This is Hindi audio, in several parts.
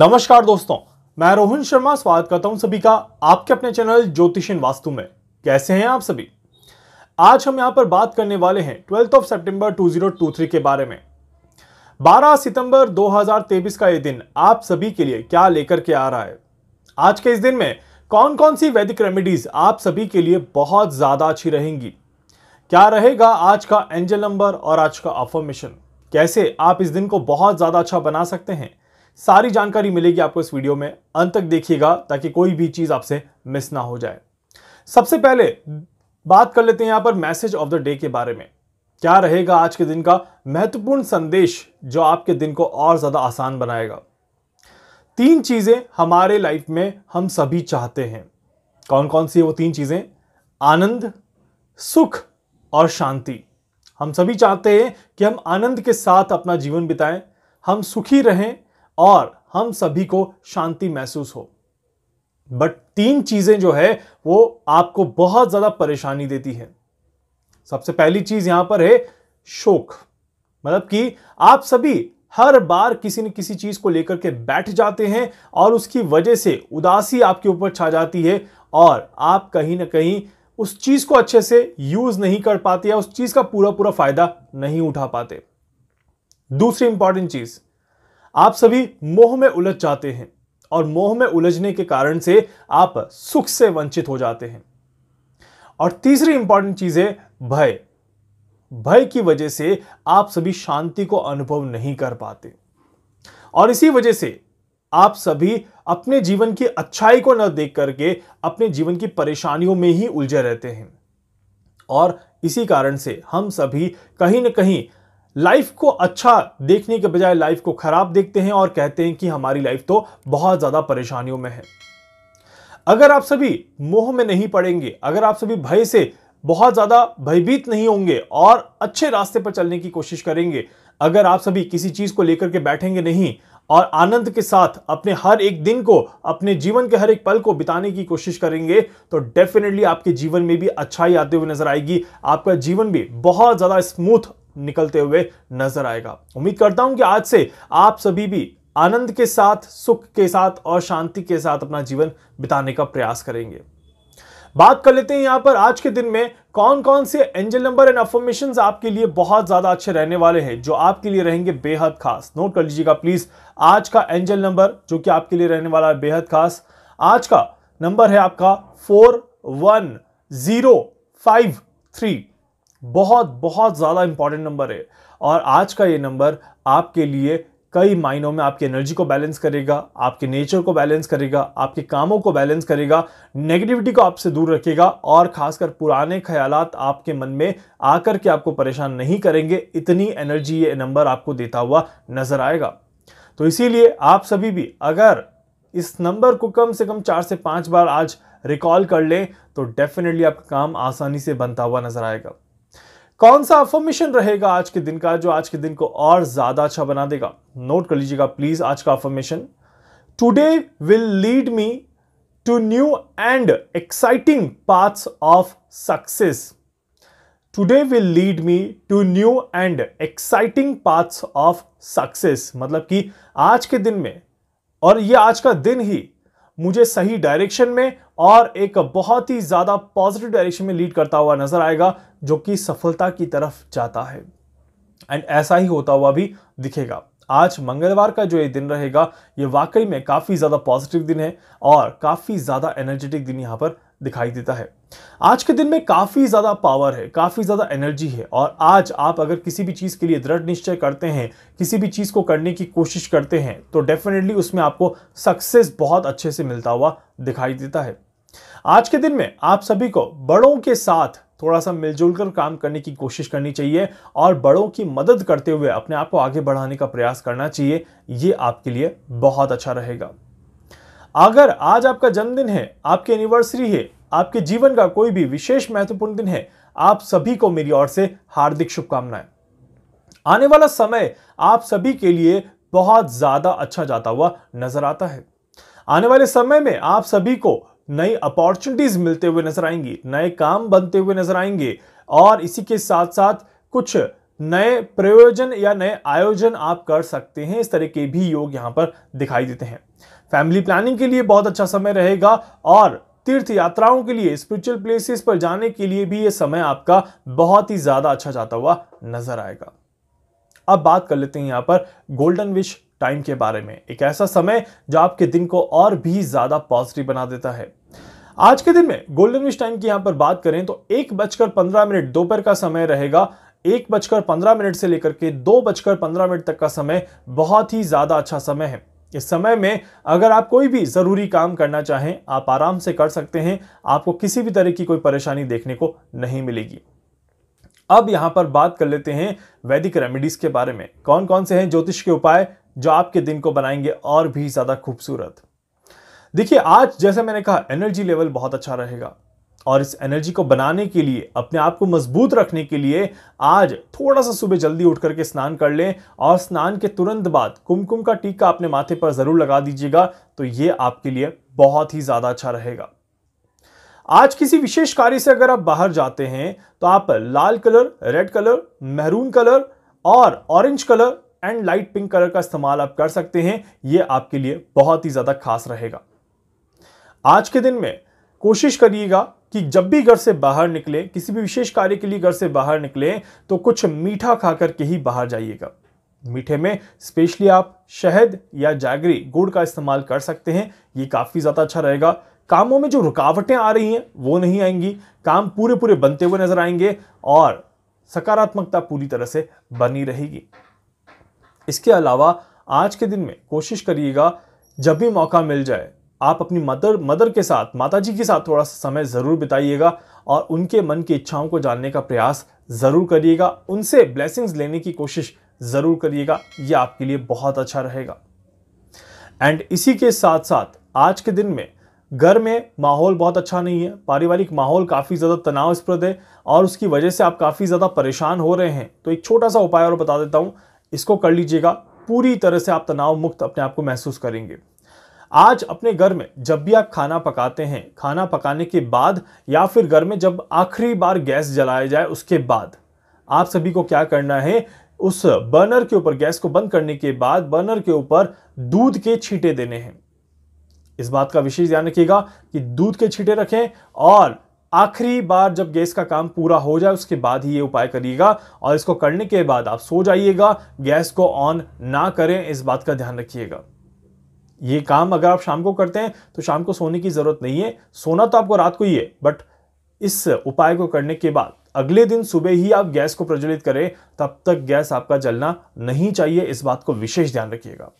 नमस्कार दोस्तों मैं रोहन शर्मा स्वागत करता हूं सभी का आपके अपने चैनल ज्योतिषिन वास्तु में कैसे हैं आप सभी आज हम यहां पर बात करने वाले हैं ट्वेल्थ ऑफ सितंबर 2023 के बारे में 12 सितंबर 2023 का ये दिन आप सभी के लिए क्या लेकर के आ रहा है आज के इस दिन में कौन कौन सी वैदिक रेमेडीज आप सभी के लिए बहुत ज्यादा अच्छी रहेंगी क्या रहेगा आज का एंजल नंबर और आज का अफॉर्मेशन कैसे आप इस दिन को बहुत ज्यादा अच्छा बना सकते हैं सारी जानकारी मिलेगी आपको इस वीडियो में अंत तक देखिएगा ताकि कोई भी चीज़ आपसे मिस ना हो जाए सबसे पहले बात कर लेते हैं यहां पर मैसेज ऑफ द डे के बारे में क्या रहेगा आज के दिन का महत्वपूर्ण संदेश जो आपके दिन को और ज़्यादा आसान बनाएगा तीन चीज़ें हमारे लाइफ में हम सभी चाहते हैं कौन कौन सी है वो तीन चीज़ें आनंद सुख और शांति हम सभी चाहते हैं कि हम आनंद के साथ अपना जीवन बिताएं हम सुखी रहें और हम सभी को शांति महसूस हो बट तीन चीजें जो है वो आपको बहुत ज्यादा परेशानी देती है सबसे पहली चीज यहां पर है शोक मतलब कि आप सभी हर बार किसी न किसी चीज को लेकर के बैठ जाते हैं और उसकी वजह से उदासी आपके ऊपर छा जाती है और आप कहीं ना कहीं उस चीज को अच्छे से यूज नहीं कर पाते या उस चीज का पूरा पूरा फायदा नहीं उठा पाते दूसरी इंपॉर्टेंट चीज आप सभी मोह में उलझ जाते हैं और मोह में उलझने के कारण से आप सुख से वंचित हो जाते हैं और तीसरी इंपॉर्टेंट चीज है भय भय की वजह से आप सभी शांति को अनुभव नहीं कर पाते और इसी वजह से आप सभी अपने जीवन की अच्छाई को न देख करके अपने जीवन की परेशानियों में ही उलझे रहते हैं और इसी कारण से हम सभी कहीं ना कहीं लाइफ को अच्छा देखने के बजाय लाइफ को खराब देखते हैं और कहते हैं कि हमारी लाइफ तो बहुत ज़्यादा परेशानियों में है अगर आप सभी मोह में नहीं पड़ेंगे अगर आप सभी भय से बहुत ज़्यादा भयभीत नहीं होंगे और अच्छे रास्ते पर चलने की कोशिश करेंगे अगर आप सभी किसी चीज़ को लेकर के बैठेंगे नहीं और आनंद के साथ अपने हर एक दिन को अपने जीवन के हर एक पल को बिताने की कोशिश करेंगे तो डेफिनेटली आपके जीवन में भी अच्छाई आते हुए नजर आएगी आपका जीवन भी बहुत ज़्यादा स्मूथ निकलते हुए नजर आएगा उम्मीद करता हूं कि आज से आप सभी भी आनंद के साथ सुख के साथ और शांति के साथ अपना जीवन बिताने का प्रयास करेंगे बात कर लेते हैं यहां पर आज के दिन में कौन कौन से एंजल नंबर एंड अफॉर्मेशन आपके लिए बहुत ज्यादा अच्छे रहने वाले हैं जो आपके लिए रहेंगे बेहद खास नोट कर लीजिएगा प्लीज आज का एंजल नंबर जो कि आपके लिए रहने वाला है बेहद खास आज का नंबर है आपका four one zero five three बहुत बहुत ज़्यादा इंपॉर्टेंट नंबर है और आज का ये नंबर आपके लिए कई मायनों में आपकी एनर्जी को बैलेंस करेगा आपके नेचर को बैलेंस करेगा आपके कामों को बैलेंस करेगा नेगेटिविटी को आपसे दूर रखेगा और खासकर पुराने ख्यालात आपके मन में आकर के आपको परेशान नहीं करेंगे इतनी एनर्जी ये नंबर आपको देता हुआ नजर आएगा तो इसीलिए आप सभी भी अगर इस नंबर को कम से कम चार से पाँच बार आज रिकॉल कर लें तो डेफिनेटली आपका काम आसानी से बनता हुआ नजर आएगा कौन सा अफॉर्मेशन रहेगा आज के दिन का जो आज के दिन को और ज्यादा अच्छा बना देगा नोट कर लीजिएगा प्लीज आज का affirmation today will lead me to new and exciting parts of success today will lead me to new and exciting parts of success मतलब कि आज के दिन में और ये आज का दिन ही मुझे सही डायरेक्शन में और एक बहुत ही ज़्यादा पॉजिटिव डायरेक्शन में लीड करता हुआ नजर आएगा जो कि सफलता की तरफ जाता है एंड ऐसा ही होता हुआ भी दिखेगा आज मंगलवार का जो ये दिन रहेगा ये वाकई में काफ़ी ज़्यादा पॉजिटिव दिन है और काफ़ी ज़्यादा एनर्जेटिक दिन यहाँ पर दिखाई देता है आज के दिन में काफ़ी ज़्यादा पावर है काफ़ी ज़्यादा एनर्जी है और आज आप अगर किसी भी चीज़ के लिए दृढ़ निश्चय करते हैं किसी भी चीज़ को करने की कोशिश करते हैं तो डेफिनेटली उसमें आपको सक्सेस बहुत अच्छे से मिलता हुआ दिखाई देता है आज के दिन में आप सभी को बड़ों के साथ थोड़ा सा मिलजुल कर काम करने की कोशिश करनी चाहिए और बड़ों की मदद करते हुए अपने आप को आगे बढ़ाने का प्रयास करना चाहिए ये आपके लिए बहुत अच्छा रहेगा अगर आज आपका जन्मदिन है आपकी एनिवर्सरी है आपके जीवन का कोई भी विशेष महत्वपूर्ण दिन है आप सभी को मेरी ओर से हार्दिक शुभकामनाएं आने वाला समय आप सभी के लिए बहुत ज्यादा अच्छा जाता हुआ नजर आता है आने वाले समय में आप सभी को नई अपॉर्चुनिटीज मिलते हुए नजर आएंगी नए काम बनते हुए नजर आएंगे और इसी के साथ साथ कुछ नए प्रयोजन या नए आयोजन आप कर सकते हैं इस तरह के भी योग यहां पर दिखाई देते हैं फैमिली प्लानिंग के लिए बहुत अच्छा समय रहेगा और तीर्थ यात्राओं के लिए स्पिरिचुअल प्लेसेस पर जाने के लिए भी ये समय आपका बहुत ही ज्यादा अच्छा जाता हुआ नजर आएगा अब बात कर लेते हैं यहां पर गोल्डन विश टाइम के बारे में एक ऐसा समय जो आपके दिन को और भी ज्यादा पॉजिटिव बना देता है आज के दिन में गोल्डन विश टाइम की यहां पर बात करें तो एक बजकर पंद्रह मिनट दोपहर का समय रहेगा एक बजकर पंद्रह मिनट से लेकर के दो बजकर पंद्रह मिनट तक का समय बहुत ही ज्यादा अच्छा समय है इस समय में अगर आप कोई भी ज़रूरी काम करना चाहें आप आराम से कर सकते हैं आपको किसी भी तरह की कोई परेशानी देखने को नहीं मिलेगी अब यहाँ पर बात कर लेते हैं वैदिक रेमेडीज़ के बारे में कौन कौन से हैं ज्योतिष के उपाय जो आपके दिन को बनाएंगे और भी ज़्यादा खूबसूरत देखिए आज जैसे मैंने कहा एनर्जी लेवल बहुत अच्छा रहेगा और इस एनर्जी को बनाने के लिए अपने आप को मजबूत रखने के लिए आज थोड़ा सा सुबह जल्दी उठ करके स्नान कर लें और स्नान के तुरंत बाद कुमकुम का टीका अपने माथे पर ज़रूर लगा दीजिएगा तो ये आपके लिए बहुत ही ज़्यादा अच्छा रहेगा आज किसी विशेष कार्य से अगर आप बाहर जाते हैं तो आप लाल कलर रेड कलर मेहरून कलर और orange colour and light pink colour का इस्तेमाल आप कर सकते हैं यह आपके लिए बहुत ही ज़्यादा खास रहेगा आज के दिन में कोशिश करिएगा कि जब भी घर से बाहर निकले किसी भी विशेष कार्य के लिए घर से बाहर निकले तो कुछ मीठा खा करके ही बाहर जाइएगा मीठे में स्पेशली आप शहद या जागरी गुड़ का इस्तेमाल कर सकते हैं ये काफ़ी ज़्यादा अच्छा रहेगा कामों में जो रुकावटें आ रही हैं वो नहीं आएंगी काम पूरे पूरे बनते हुए नजर आएंगे और सकारात्मकता पूरी तरह से बनी रहेगी इसके अलावा आज के दिन में कोशिश करिएगा जब भी मौका मिल जाए आप अपनी मदर मदर के साथ माताजी के साथ थोड़ा सा समय ज़रूर बिताइएगा और उनके मन की इच्छाओं को जानने का प्रयास ज़रूर करिएगा उनसे ब्लेसिंग्स लेने की कोशिश ज़रूर करिएगा ये आपके लिए बहुत अच्छा रहेगा एंड इसी के साथ साथ आज के दिन में घर में माहौल बहुत अच्छा नहीं है पारिवारिक माहौल काफ़ी ज़्यादा तनावस्प्रद है और उसकी वजह से आप काफ़ी ज़्यादा परेशान हो रहे हैं तो एक छोटा सा उपाय और बता देता हूँ इसको कर लीजिएगा पूरी तरह से आप तनाव मुक्त अपने आप को महसूस करेंगे आज अपने घर में जब भी आप खाना पकाते हैं खाना पकाने के बाद या फिर घर में जब आखिरी बार गैस जलाया जाए उसके बाद आप सभी को क्या करना है उस बर्नर के ऊपर गैस को बंद करने के बाद बर्नर के ऊपर दूध के छींटे देने हैं इस बात का विशेष ध्यान रखिएगा कि दूध के छींटे रखें और आखिरी बार जब गैस का काम पूरा हो जाए उसके बाद ही ये उपाय करिएगा और इसको करने के बाद आप सो जाइएगा गैस को ऑन ना करें इस बात का ध्यान रखिएगा ये काम अगर आप शाम को करते हैं तो शाम को सोने की ज़रूरत नहीं है सोना तो आपको रात को ही है बट इस उपाय को करने के बाद अगले दिन सुबह ही आप गैस को प्रज्वलित करें तब तक गैस आपका जलना नहीं चाहिए इस बात को विशेष ध्यान रखिएगा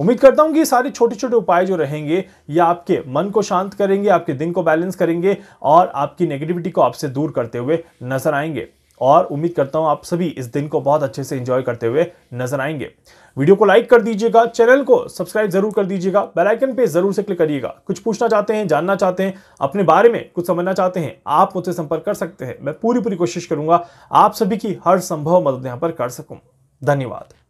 उम्मीद करता हूं कि सारे छोटे छोटे उपाय जो रहेंगे ये आपके मन को शांत करेंगे आपके दिन को बैलेंस करेंगे और आपकी नेगेटिविटी को आपसे दूर करते हुए नजर आएंगे और उम्मीद करता हूं आप सभी इस दिन को बहुत अच्छे से इंजॉय करते हुए नजर आएंगे वीडियो को लाइक कर दीजिएगा चैनल को सब्सक्राइब जरूर कर दीजिएगा बेल आइकन पे जरूर से क्लिक करिएगा कुछ पूछना चाहते हैं जानना चाहते हैं अपने बारे में कुछ समझना चाहते हैं आप मुझसे संपर्क कर सकते हैं मैं पूरी पूरी कोशिश करूंगा आप सभी की हर संभव मदद यहां पर कर सकूं धन्यवाद